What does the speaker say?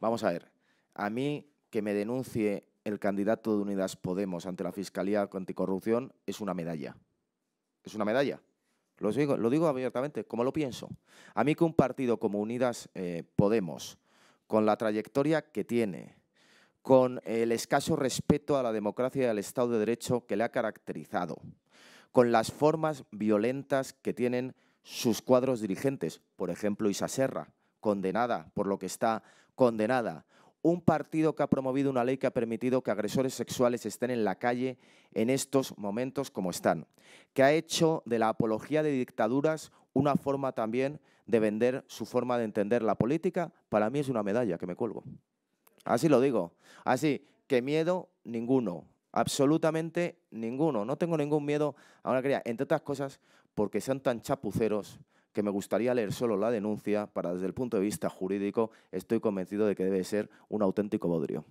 Vamos a ver, a mí que me denuncie el candidato de Unidas Podemos ante la Fiscalía Anticorrupción es una medalla. Es una medalla. Lo digo, abiertamente, como lo pienso. A mí que un partido como Unidas eh, Podemos, con la trayectoria que tiene, con el escaso respeto a la democracia y al Estado de Derecho que le ha caracterizado, con las formas violentas que tienen sus cuadros dirigentes, por ejemplo, Isa Serra, condenada por lo que está condenada. Un partido que ha promovido una ley que ha permitido que agresores sexuales estén en la calle en estos momentos como están. Que ha hecho de la apología de dictaduras una forma también de vender su forma de entender la política. Para mí es una medalla que me cuelgo. Así lo digo. Así que miedo ninguno. Absolutamente ninguno. No tengo ningún miedo Ahora una Entre otras cosas porque sean tan chapuceros que me gustaría leer solo la denuncia para desde el punto de vista jurídico estoy convencido de que debe ser un auténtico bodrio.